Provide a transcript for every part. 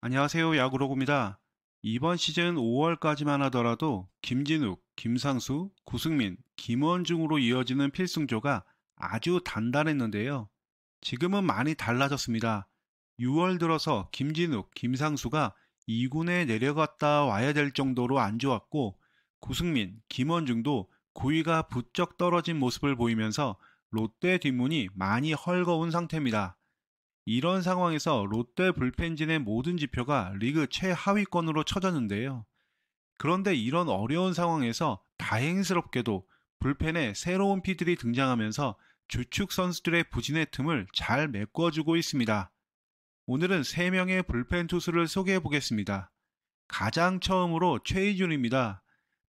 안녕하세요. 야구로구입니다. 이번 시즌 5월까지만 하더라도 김진욱, 김상수, 구승민, 김원중으로 이어지는 필승조가 아주 단단했는데요. 지금은 많이 달라졌습니다. 6월 들어서 김진욱, 김상수가 2군에 내려갔다 와야 될 정도로 안 좋았고 구승민, 김원중도 9위가 부쩍 떨어진 모습을 보이면서 롯데 뒷문이 많이 헐거운 상태입니다. 이런 상황에서 롯데 불펜진의 모든 지표가 리그 최하위권으로 쳐졌는데요. 그런데 이런 어려운 상황에서 다행스럽게도 불펜에 새로운 피들이 등장하면서 주축 선수들의 부진의 틈을 잘 메꿔주고 있습니다. 오늘은 3명의 불펜 투수를 소개해 보겠습니다. 가장 처음으로 최이준입니다.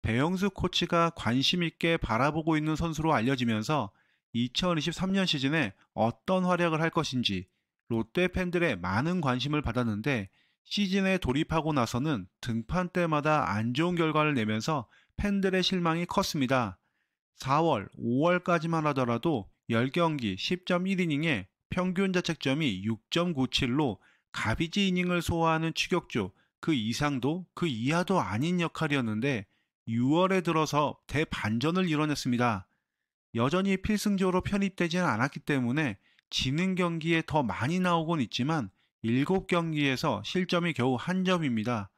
배영수 코치가 관심 있게 바라보고 있는 선수로 알려지면서 2023년 시즌에 어떤 활약을 할 것인지 롯데 팬들의 많은 관심을 받았는데 시즌에 돌입하고 나서는 등판 때마다 안 좋은 결과를 내면서 팬들의 실망이 컸습니다. 4월, 5월까지만 하더라도 10경기 10.1이닝에 평균 자책점이 6.97로 가비지 이닝을 소화하는 추격주 그 이상도 그 이하도 아닌 역할이었는데 6월에 들어서 대반전을 이뤄냈습니다. 여전히 필승조로 편입되지는 않았기 때문에 지는 경기에 더 많이 나오곤 있지만 7경기에서 실점이 겨우 한 점입니다.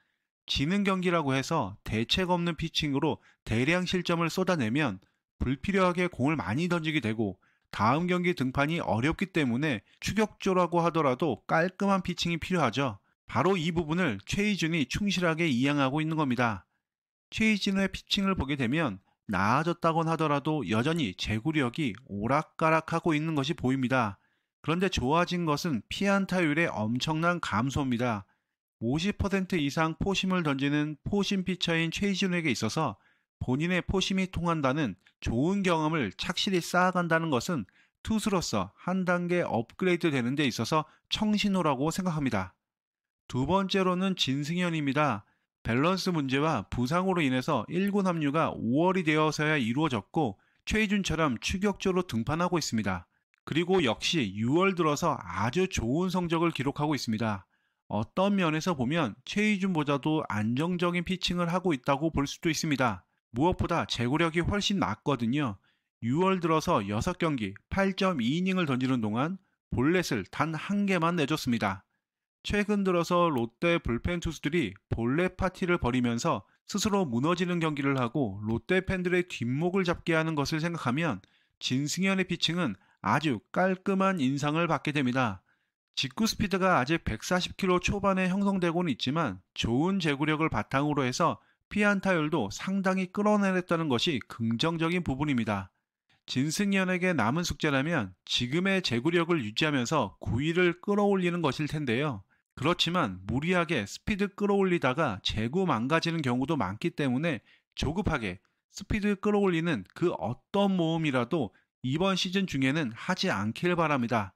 지는 경기라고 해서 대책 없는 피칭으로 대량 실점을 쏟아내면 불필요하게 공을 많이 던지게 되고 다음 경기 등판이 어렵기 때문에 추격조라고 하더라도 깔끔한 피칭이 필요하죠. 바로 이 부분을 최희준이 충실하게 이양하고 있는 겁니다. 최희준의 피칭을 보게 되면 나아졌다곤 하더라도 여전히 제구력이 오락가락하고 있는 것이 보입니다. 그런데 좋아진 것은 피안타율의 엄청난 감소입니다. 50% 이상 포심을 던지는 포심 피처인 최지훈에게 있어서 본인의 포심이 통한다는 좋은 경험을 착실히 쌓아간다는 것은 투수로서 한 단계 업그레이드 되는 데 있어서 청신호라고 생각합니다. 두 번째로는 진승현입니다. 밸런스 문제와 부상으로 인해서 1군 합류가 5월이 되어서야 이루어졌고 최희준처럼 추격적으로 등판하고 있습니다. 그리고 역시 6월 들어서 아주 좋은 성적을 기록하고 있습니다. 어떤 면에서 보면 최이준 보자도 안정적인 피칭을 하고 있다고 볼 수도 있습니다. 무엇보다 제구력이 훨씬 낮거든요. 6월 들어서 6경기 8.2이닝을 던지는 동안 볼넷을 단 한 개만 내줬습니다. 최근 들어서 롯데 불펜 투수들이 볼넷 파티를 벌이면서 스스로 무너지는 경기를 하고 롯데 팬들의 뒷목을 잡게 하는 것을 생각하면 진승현의 피칭은 아주 깔끔한 인상을 받게 됩니다. 직구 스피드가 아직 140km 초반에 형성되고는 있지만 좋은 제구력을 바탕으로 해서 피안타율도 상당히 끌어내렸다는 것이 긍정적인 부분입니다. 진승연에게 남은 숙제라면 지금의 제구력을 유지하면서 9위를 끌어올리는 것일 텐데요. 그렇지만 무리하게 스피드 끌어올리다가 재구 망가지는 경우도 많기 때문에 조급하게 스피드 끌어올리는 그 어떤 모험이라도 이번 시즌 중에는 하지 않길 바랍니다.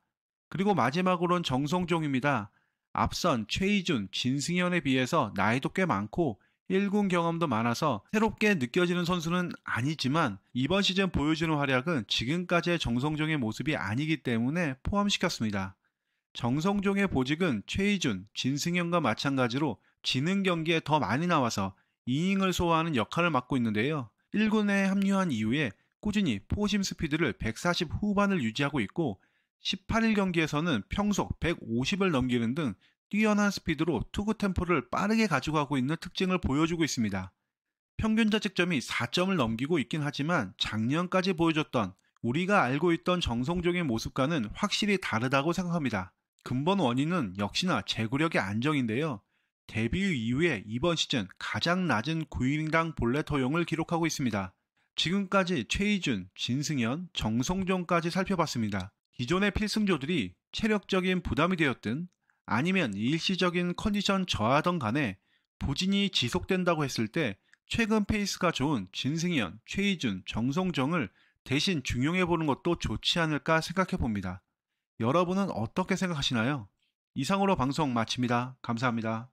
그리고 마지막으론 정성종입니다. 앞선 최희준, 진승현에 비해서 나이도 꽤 많고 1군 경험도 많아서 새롭게 느껴지는 선수는 아니지만 이번 시즌 보여주는 활약은 지금까지의 정성종의 모습이 아니기 때문에 포함시켰습니다. 정성종의 보직은 최희준, 진승현과 마찬가지로 지는 경기에 더 많이 나와서 이닝을 소화하는 역할을 맡고 있는데요. 1군에 합류한 이후에 꾸준히 포심 스피드를 140 후반을 유지하고 있고 18일 경기에서는 평속 150을 넘기는 등 뛰어난 스피드로 투구 템포를 빠르게 가지고가고 있는 특징을 보여주고 있습니다. 평균 자책점이 4점을 넘기고 있긴 하지만 작년까지 보여줬던 우리가 알고 있던 정성적인 모습과는 확실히 다르다고 생각합니다. 근본 원인은 역시나 제구력의 안정인데요. 데뷔 이후에 이번 시즌 가장 낮은 9이닝당 볼넷 허용을 기록하고 있습니다. 지금까지 최희준, 진승현, 정성종까지 살펴봤습니다. 기존의 필승조들이 체력적인 부담이 되었든 아니면 일시적인 컨디션 저하던 간에 부진이 지속된다고 했을 때 최근 페이스가 좋은 진승현, 최희준, 정성정을 대신 중용해보는 것도 좋지 않을까 생각해봅니다. 여러분은 어떻게 생각하시나요? 이상으로 방송 마칩니다. 감사합니다.